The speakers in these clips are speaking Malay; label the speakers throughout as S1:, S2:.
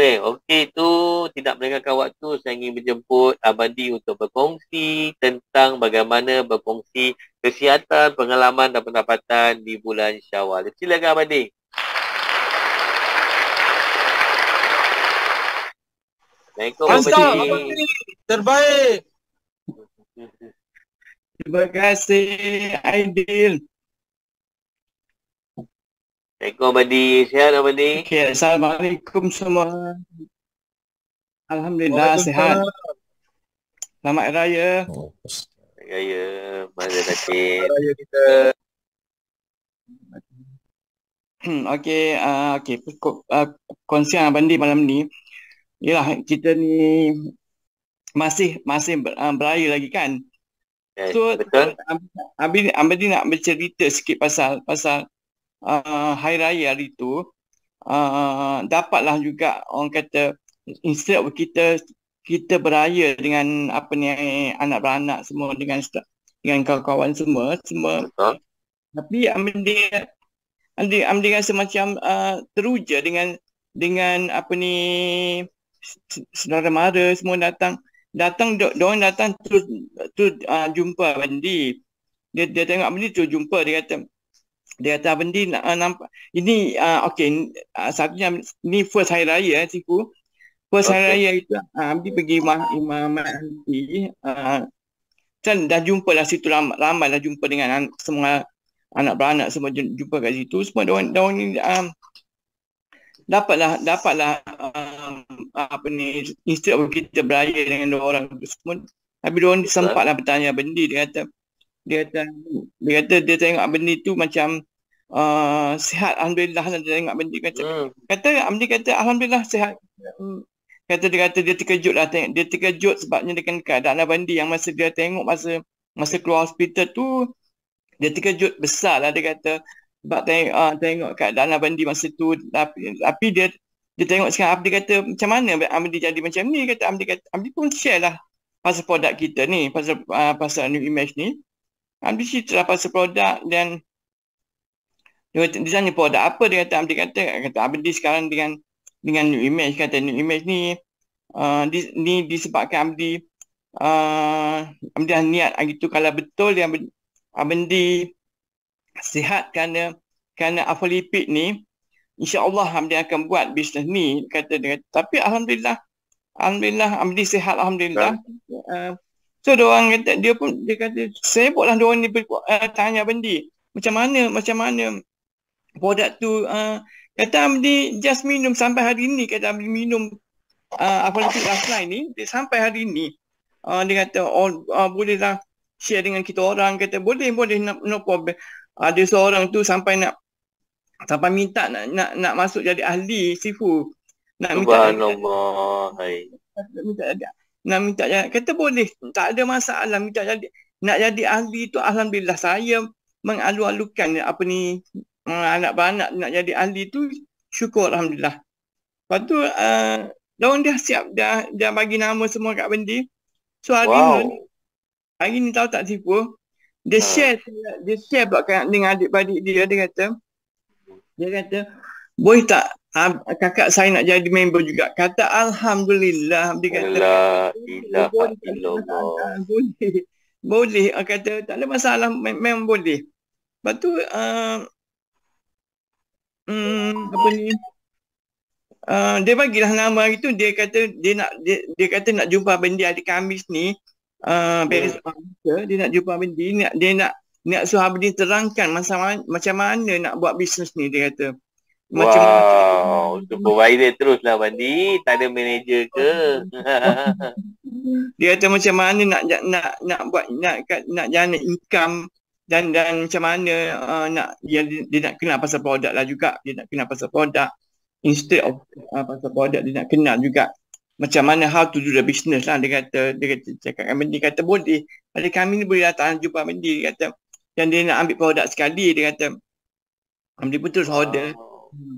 S1: boleh. Okey tu tidak meninggalkan waktu saya ingin menjemput Abadi untuk berkongsi tentang bagaimana berkongsi kesihatan, pengalaman dan pendapatan di bulan Syawal. Silakan Abadi. Assalamualaikum Abadi.
S2: Abadi. Terbaik. Terima kasih Aidil.
S1: Assalamualaikum Abadi. Sihat Abadi? Okay.
S2: Assalamualaikum semua. Alhamdulillah sihat. Selamat Hari Raya. Hari
S1: Raya. Mazal Hari Raya kita.
S2: Hmm, okey, uh, ah, okay. Perkuk uh, ah, konsian Abandi malam ni. Yalah, kita ni masih masih uh, beraya lagi kan? so, betul. Abi Abdi nak bercerita sikit pasal pasal uh, hari raya hari tu uh, dapatlah juga orang kata instead kita kita beraya dengan apa ni anak-anak semua dengan dengan kawan-kawan semua semua huh? tapi ambil dia ambil rasa semacam uh, ah, teruja dengan dengan apa ni saudara mara semua datang datang dia orang datang terus tu uh, jumpa Wendy dia dia tengok Wendy tu jumpa dia kata dia kata Abendi uh, ah, nampak ini uh, okey uh, satu jam ni first hari raya eh cikgu first okay. hari raya itu uh, Abendi pergi rumah imam Mahdi kan uh, dah jumpa lah situ ramai, ramai dah jumpa dengan an- semua anak beranak semua jumpa kat situ semua daun orang ni um, dapatlah dapatlah um, apa ni instead kita beraya dengan dua orang semua habis dia orang sempatlah bertanya Abendi dia kata dia kata dia kata dia tengok benda tu macam uh, sihat alhamdulillah lah dia tengok benda hmm. kata yeah. kata Amni kata alhamdulillah sihat hmm. kata dia kata dia terkejut lah tengok. dia terkejut sebabnya dia kan keadaan ada bandi yang masa dia tengok masa masa keluar hospital tu dia terkejut besar lah dia kata sebab tengok, uh, tengok kat Dana Bandi masa tu tapi, tapi dia dia tengok sekarang Abdi kata macam mana Abdi jadi macam ni kata Abdi kata Abdi pun share lah pasal produk kita ni pasal uh, pasal new image ni Habis itu dah pasal produk dan dia kata, dia tanya produk apa dia kata, dia kata, kata, Abdi sekarang dengan dengan new image, kata new image ni uh, ni disebabkan Abdi uh, Abdi dah niat hari tu kalau betul yang Abdi sihat kerana kerana Afolipid ni insyaAllah Abdi akan buat bisnes ni, kata dia kata, tapi Alhamdulillah Alhamdulillah, Abdi sihat Alhamdulillah. Kan? Uh, So dia orang kata dia pun dia kata sebutlah dia orang ni uh, tanya benda. Macam mana macam mana produk tu uh, kata Amdi just minum sampai hari ni kata Amdi minum uh, apa lagi last line ni dia sampai hari ni uh, dia kata oh, uh, boleh lah share dengan kita orang kata boleh boleh nak no problem ada seorang tu sampai nak sampai minta nak nak, nak masuk jadi ahli sifu nak minta
S1: minta
S2: nak minta jadi kata boleh tak ada masalah minta jadi nak jadi ahli tu alhamdulillah saya mengalu-alukan apa ni mm, anak anak nak jadi ahli tu syukur alhamdulillah lepas tu uh, eh, daun dah siap dah dah bagi nama semua kat bendi so hari wow. ni hari ni tahu tak tipu dia ha. share dia share buat dengan adik-adik dia dia kata dia kata boleh tak kakak saya nak jadi member juga kata alhamdulillah dia kata Allah, Allah, boleh boleh kata tak ada masalah memang boleh lepas tu uh, hmm, apa ni uh, dia bagilah nama hari tu dia kata dia nak dia, dia kata nak jumpa benda adik Kamis ni uh, yeah. Hmm. Besok, dia nak jumpa benda dia nak dia nak nak suruh terangkan masa, macam mana nak buat bisnes ni dia kata Wow, supervisor terus lah Bandi, tak ada manager ke? dia kata macam mana nak nak nak, nak buat nak nak, nak jana income dan dan macam mana uh, nak dia, dia nak kenal pasal produk lah juga, dia nak kenal pasal produk instead of uh, pasal produk dia nak kenal juga macam mana how to do the business lah dia kata dia kata cakap dengan Mendy kata boleh ada kami ni boleh datang jumpa Mendy dia kata dan dia nak ambil produk sekali dia kata Mendy pun terus order Hmm.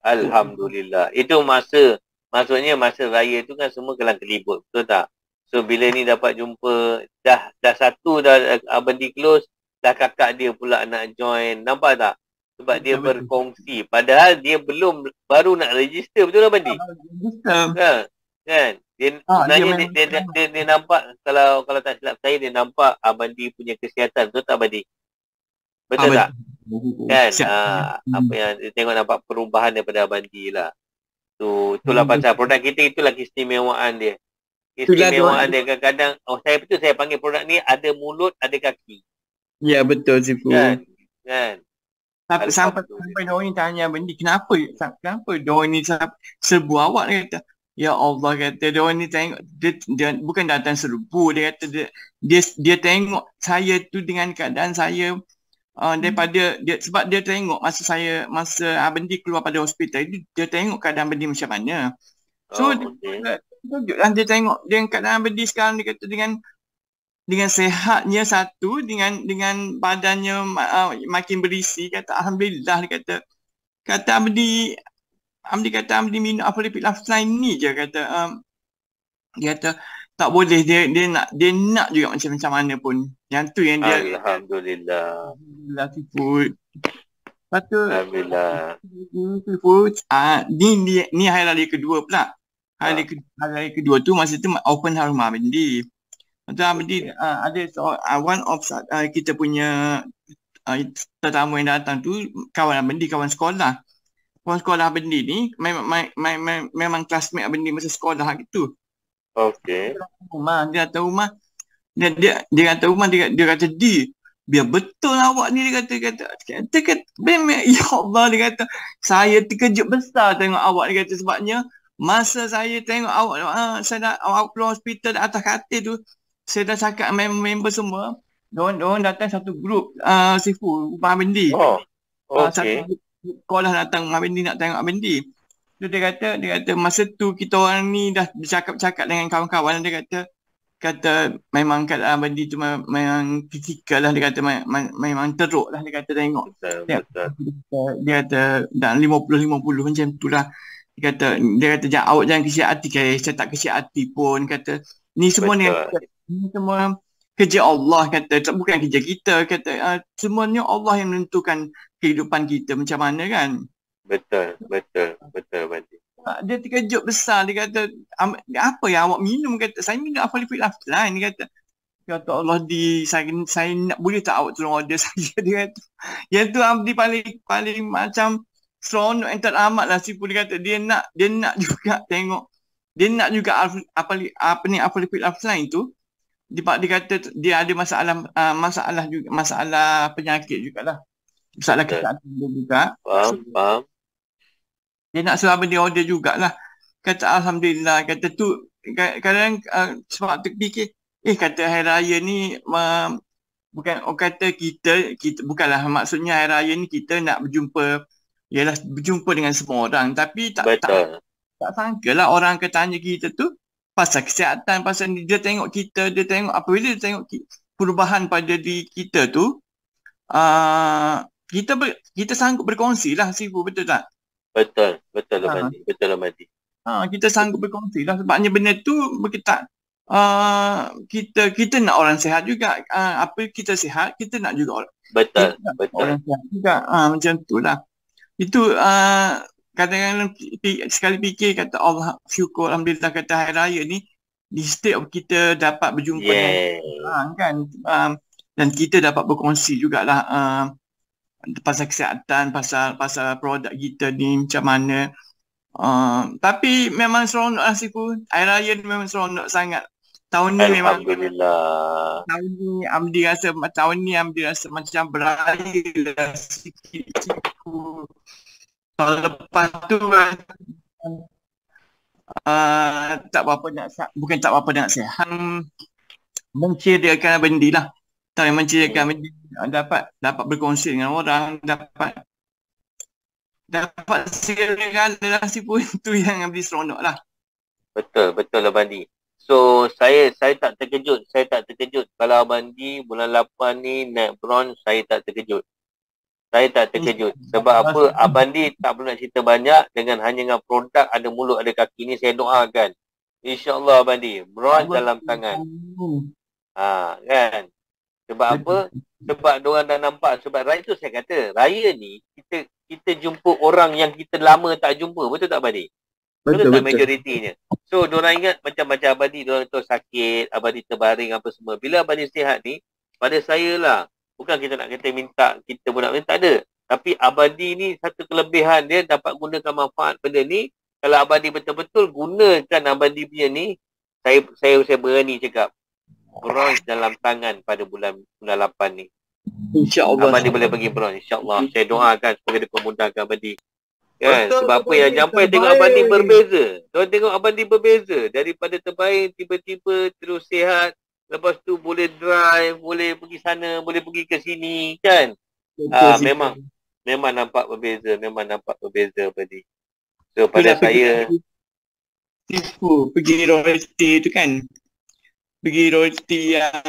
S1: Alhamdulillah. Itu masa maksudnya masa raya tu kan semua kelang kelibut, betul tak? So bila ni dapat jumpa dah dah satu dah eh, abadi close, dah kakak dia pula nak join. Nampak tak? Sebab dia berkongsi. Padahal dia belum baru nak register, betul tak Bandi? Ah, register. Ha, kan? Dia, ha, dia, dia, dia, dia, dia, dia, nampak kalau kalau tak silap saya dia nampak abadi ah, punya kesihatan betul tak Abandi? Betul Abandi. tak? Kan uh, Apa yang Tengok nampak perubahan Daripada Abang D tu, lah. So Itulah hmm. pasal produk kita Itulah keistimewaan dia
S2: Keistimewaan dia
S1: Kadang-kadang Oh saya betul Saya panggil produk ni Ada mulut Ada kaki
S2: Ya betul cipu. Kan Kan sampai sampai, sampai dia orang tanya benda kenapa kenapa dia orang ni serbu awak ni, kata ya Allah kata dia orang ni tengok dia, dia, bukan datang serbu dia kata dia, dia, dia tengok saya tu dengan keadaan saya uh, hmm. daripada dia sebab dia tengok masa saya masa Abendi ah, keluar pada hospital itu dia tengok keadaan Abendi macam mana. So oh, okay. dia, lah, dia tengok dia keadaan Abendi sekarang dia kata dengan dengan sehatnya satu dengan dengan badannya uh, makin berisi kata alhamdulillah dia kata kata Abdi Abdi kata Abdi minum apa lipid lifeline ni je kata um, dia kata tak boleh dia dia nak dia nak juga macam macam mana pun yang tu yang dia
S1: alhamdulillah
S2: alhamdulillah siput patu alhamdulillah ah ni ni, ni hari raya kedua pula hari ha. hari kedua tu masa tu open harma mendi tu mendi ah, ada so, uh, ah, one of uh, kita punya uh, tetamu yang datang tu kawan mendi kawan sekolah kawan sekolah mendi ni memang memang, memang, memang classmate mendi masa sekolah gitu Okey. dia kata rumah dia dia dia kata rumah dia, dia kata di biar betul awak ni dia kata kata kata, kata, kata ya Allah dia kata saya terkejut besar tengok awak dia kata sebabnya masa saya tengok awak uh, saya dah awak keluar hospital atas katil tu saya dah cakap member, member semua dorang, dorang datang satu grup uh, sifu rumah Abendi oh ah, okey uh, satu grup, kau dah datang Abendi nak tengok Abendi So dia kata, dia kata masa tu kita orang ni dah bercakap-cakap dengan kawan-kawan dia kata kata memang kat dalam benda tu memang kritikal lah dia kata memang teruk lah dia kata tengok dia kata dan lima puluh macam tu lah dia kata dia kata jangan awak jangan kecil hati kaya saya tak kecil hati pun kata ni semua ni ni semua kerja Allah kata bukan kerja kita kata ah, semuanya Allah yang menentukan kehidupan kita macam mana kan Betul,
S1: betul, betul Abang
S2: Dia terkejut besar, dia kata apa yang awak minum kata saya minum apa liquid lah. Lain dia kata Ya Allah di saya, saya nak boleh tak awak tolong order saya dia kata. Yang tu Abdi paling paling macam seronok yang amat lah si pun dia kata dia nak dia nak juga tengok dia nak juga apa, apa, apa ni apa liquid lah lain tu dia, dia kata dia ada masalah ah, masalah juga masalah penyakit jugalah masalah kesehatan juga faham faham dia nak selama dia order jugalah kata Alhamdulillah kata tu kadang uh, sebab terfikir eh kata hari raya ni uh, bukan orang kata kita, kita bukanlah maksudnya hari raya ni kita nak berjumpa ialah berjumpa dengan semua orang tapi tak Betul. tak, tak sangka lah orang akan tanya kita tu pasal kesihatan pasal ni dia tengok kita dia tengok apa dia tengok kita, perubahan pada di kita tu uh, kita ber, kita sanggup berkongsi lah sifu betul tak? Betul,
S1: betul lah mati, betul lah mati.
S2: Ha, kita sanggup berkongsi lah sebabnya benda tu kita uh, kita kita nak orang sihat juga. Uh, apa kita sihat, kita nak juga orang. Betul, betul. Orang sihat juga. Ha, macam tu lah. Itu uh, kadang-kadang sekali fikir kata Allah syukur Alhamdulillah kata Hari Raya ni di setiap kita dapat berjumpa yeah. dengan ha, kan um, dan kita dapat berkongsi jugalah uh, pasal kesihatan, pasal pasal produk kita ni macam mana. Uh, tapi memang seronok lah Sifu. Air Raya ni memang seronok sangat. Tahun ni memang Alhamdulillah. Tahun ni Amdi rasa tahun ni Amdi rasa macam beraya lah sikit Sifu. kalau lepas tu kan uh, tak apa-apa nak bukan tak apa-apa nak sihat. mungkin dia akan benda lah. Tak memang ceriakan dapat dapat berkongsi dengan orang dapat dapat segala relasi pun tu yang lebih seronok lah.
S1: Betul, betul lah Abandi. So saya saya tak terkejut, saya tak terkejut kalau Abandi bulan lapan ni naik bronze saya tak terkejut. Saya tak terkejut. Hmm. Sebab apa Abandi tak perlu nak cerita banyak dengan hanya dengan produk ada mulut ada kaki ni saya doakan. InsyaAllah Abandi, bronze dalam tangan. Ha, kan? Sebab apa? Sebab diorang dah nampak sebab raya tu saya kata, raya ni kita kita jumpa orang yang kita lama tak jumpa. Betul tak Abadi? Betul, betul tak betul. majoritinya? So diorang ingat macam-macam Abadi diorang tu sakit, Abadi terbaring apa semua. Bila Abadi sihat ni, pada saya lah. Bukan kita nak kata minta, kita pun nak minta. Tak ada. Tapi Abadi ni satu kelebihan dia dapat gunakan manfaat benda ni. Kalau Abadi betul-betul gunakan Abadi punya ni, saya saya saya berani cakap bronze dalam tangan pada bulan bulan lapan ni. Insya-Allah. Abang boleh pergi bronze Insyaallah hmm. Saya doakan semoga dia kemudahkan abang Kan? Betul, Sebab apa yang jumpa? tengok abadi berbeza. Tuan tengok abadi berbeza daripada terbaik tiba-tiba terus sihat lepas tu boleh drive, boleh pergi sana, boleh pergi ke sini kan. Ah ha, memang memang nampak berbeza, memang nampak berbeza abadi
S2: So pada saya tipu pergi royalty tu kan beri roti yang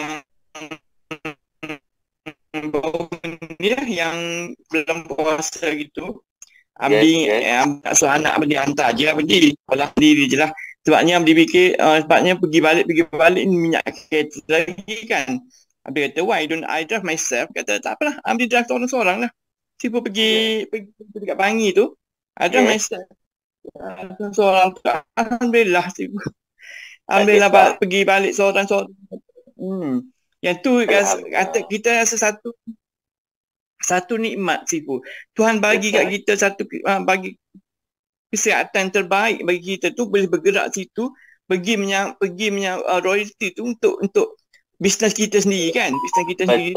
S2: berminyak yang belum puasa gitu. Abdi yes, yes. Eh, so anak abdi hantar je abdi. Kalau sendiri je lah. Sebabnya abdi fikir uh, sebabnya pergi balik pergi balik minyak kereta lagi kan. Abdi kata why don't I drive myself? Kata tak apalah. Abdi drive tu orang seorang lah. Sipu pergi, yes. pergi pergi dekat Bangi tu. I drive yes. myself. Ya, seorang tu Alhamdulillah sipu. Ambil nampak lah, pergi balik seorang-seorang. Hmm. Yang tu kata kita rasa satu satu nikmat sifu. Tuhan bagi kat kita satu ah, bagi kesehatan terbaik bagi kita tu boleh bergerak situ pergi menyang pergi menyang uh, ah, royalty tu untuk untuk bisnes kita sendiri kan bisnes kita betul, sendiri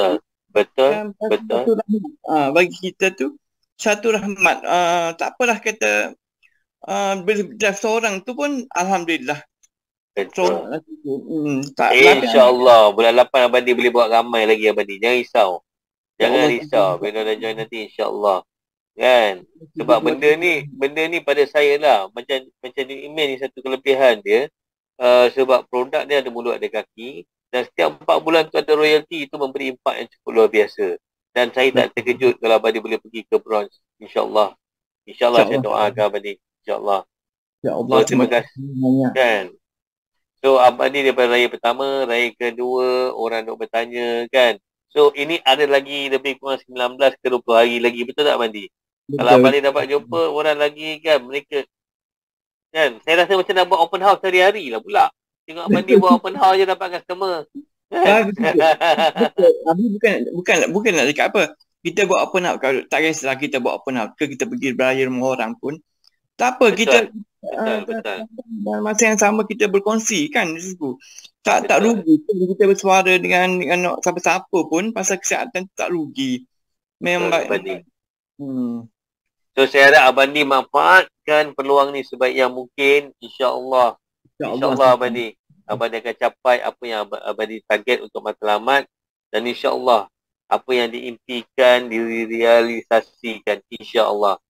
S2: betul kan, betul betul uh, ah, bagi kita tu satu rahmat uh, tak apalah kata uh, drive seorang tu pun alhamdulillah Betul. Lah hmm, eh,
S1: InsyaAllah. Bulan lapan abadi boleh buat ramai lagi abadi Jangan risau. Ya, Jangan ya, risau. Bila dah join nanti insyaAllah. Kan? Sebab benda ni, benda ni pada saya lah. Macam, macam di email ni satu kelebihan dia. Uh, sebab produk dia ada mulut ada kaki. Dan setiap empat bulan tu ada royalty itu memberi impak yang cukup luar biasa. Dan saya tak terkejut kalau abadi boleh pergi ke Bronze. InsyaAllah. InsyaAllah Insya saya doakan Abang Di. InsyaAllah.
S2: Ya Allah, so, terima, kasih. Banyak.
S1: Kan? So Abah ni daripada raya pertama, raya kedua, orang duk bertanya kan. So ini ada lagi lebih kurang 19 ke 20 hari lagi betul tak Mandi? Betul. Kalau Abah ni dapat jumpa orang lagi kan mereka kan. Saya rasa macam nak buat open house hari-hari lah pula. Tengok Mandi buat open house je dapat customer.
S2: Ah, Tapi bukan bukan bukan nak dekat apa. Kita buat open house kalau tak kisahlah kita buat open house ke kita pergi beraya rumah orang pun tak apa betul. kita betul, ah, betul. dalam masa yang sama kita berkongsi kan Tak betul. tak rugi kita, kita bersuara dengan dengan siapa-siapa pun pasal kesihatan tak rugi. Memang baik. Hmm.
S1: So saya harap Abang Di manfaatkan peluang ni sebaik yang mungkin. Insya Allah. insya Abang Di. Abang Di akan capai apa yang Abang, Abang Di target untuk matlamat. Dan insya Allah apa yang diimpikan, direalisasikan. Allah.